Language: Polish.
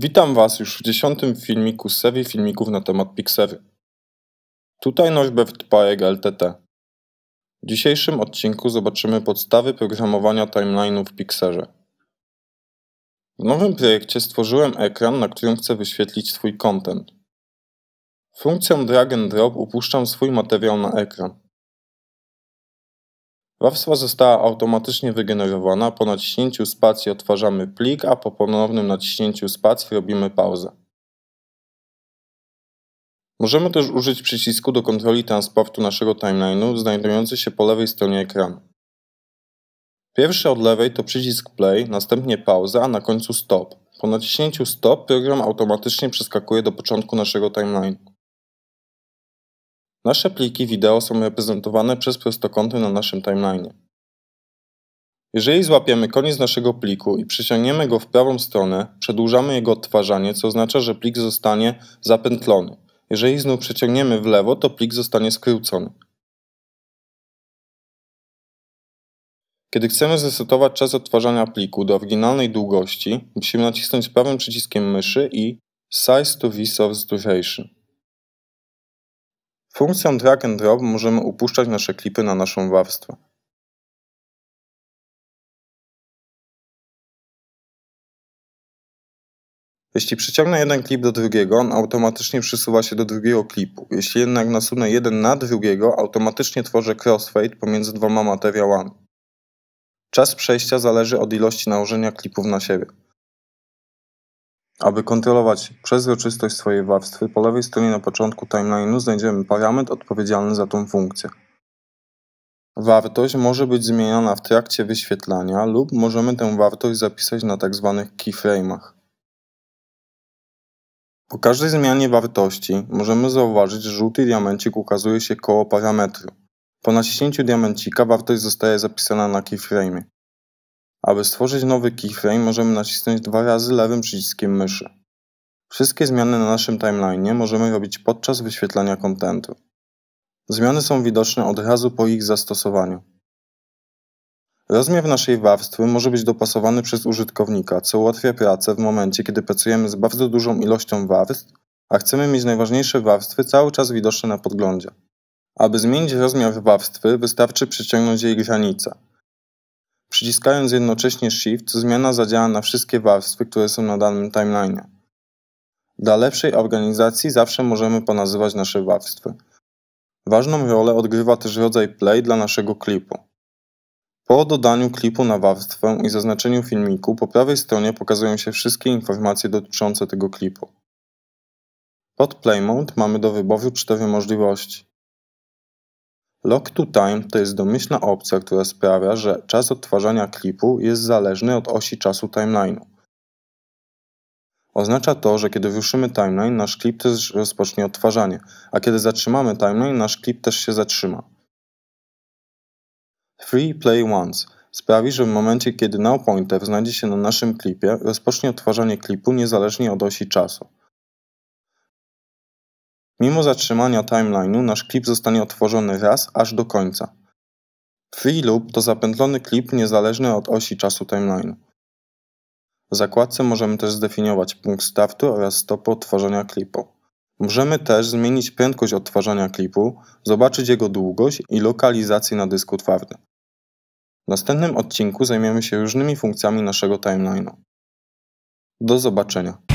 Witam Was już w dziesiątym filmiku z serii filmików na temat Pixery. Tutaj Norbert Pajek LTT. W dzisiejszym odcinku zobaczymy podstawy programowania timeline'u w Pixerze. W nowym projekcie stworzyłem ekran, na którym chcę wyświetlić swój content. Funkcją drag and drop upuszczam swój materiał na ekran. Warstwa została automatycznie wygenerowana, po naciśnięciu spacji otwarzamy plik, a po ponownym naciśnięciu spacji robimy pauzę. Możemy też użyć przycisku do kontroli transportu naszego timeline'u znajdujący się po lewej stronie ekranu. Pierwszy od lewej to przycisk play, następnie pauza, a na końcu stop. Po naciśnięciu stop program automatycznie przeskakuje do początku naszego timeline'u. Nasze pliki wideo są reprezentowane przez prostokąty na naszym timeline. Jeżeli złapiemy koniec naszego pliku i przyciągniemy go w prawą stronę, przedłużamy jego odtwarzanie, co oznacza, że plik zostanie zapętlony. Jeżeli znów przeciągniemy w lewo, to plik zostanie skrócony. Kiedy chcemy zresetować czas odtwarzania pliku do oryginalnej długości, musimy nacisnąć prawym przyciskiem myszy i Size to Resource Duration. Funkcją drag and drop możemy upuszczać nasze klipy na naszą warstwę. Jeśli przyciągnę jeden klip do drugiego, on automatycznie przesuwa się do drugiego klipu. Jeśli jednak nasunę jeden na drugiego, automatycznie tworzę crossfade pomiędzy dwoma materiałami. Czas przejścia zależy od ilości nałożenia klipów na siebie. Aby kontrolować przezroczystość swojej warstwy, po lewej stronie na początku timeline'u znajdziemy parametr odpowiedzialny za tą funkcję. Wartość może być zmieniana w trakcie wyświetlania lub możemy tę wartość zapisać na tzw. Tak keyframe'ach. Po każdej zmianie wartości możemy zauważyć, że żółty diamencik ukazuje się koło parametru. Po naciśnięciu diamencika wartość zostaje zapisana na keyframe'ie. Aby stworzyć nowy keyframe możemy nacisnąć dwa razy lewym przyciskiem myszy. Wszystkie zmiany na naszym timeline możemy robić podczas wyświetlania kontentu. Zmiany są widoczne od razu po ich zastosowaniu. Rozmiar naszej warstwy może być dopasowany przez użytkownika, co ułatwia pracę w momencie, kiedy pracujemy z bardzo dużą ilością warstw, a chcemy mieć najważniejsze warstwy cały czas widoczne na podglądzie. Aby zmienić rozmiar warstwy, wystarczy przeciągnąć jej granicę. Przyciskając jednocześnie Shift, zmiana zadziała na wszystkie warstwy, które są na danym timeline'ie. Dla lepszej organizacji zawsze możemy ponazywać nasze warstwy. Ważną rolę odgrywa też rodzaj play dla naszego klipu. Po dodaniu klipu na warstwę i zaznaczeniu filmiku po prawej stronie pokazują się wszystkie informacje dotyczące tego klipu. Pod Play Mode mamy do wyboru cztery możliwości. Lock to time to jest domyślna opcja, która sprawia, że czas odtwarzania klipu jest zależny od osi czasu timeline'u. Oznacza to, że kiedy ruszymy timeline, nasz klip też rozpocznie odtwarzanie, a kiedy zatrzymamy timeline, nasz klip też się zatrzyma. Free Play Once sprawi, że w momencie, kiedy now pointer znajdzie się na naszym klipie, rozpocznie odtwarzanie klipu niezależnie od osi czasu. Mimo zatrzymania timeline'u nasz klip zostanie otworzony raz aż do końca. Free loop to zapętlony klip niezależny od osi czasu timeline'u. W zakładce możemy też zdefiniować punkt startu oraz stopę odtwarzania klipu. Możemy też zmienić prędkość odtwarzania klipu, zobaczyć jego długość i lokalizację na dysku twardym. W następnym odcinku zajmiemy się różnymi funkcjami naszego timeline'u. Do zobaczenia.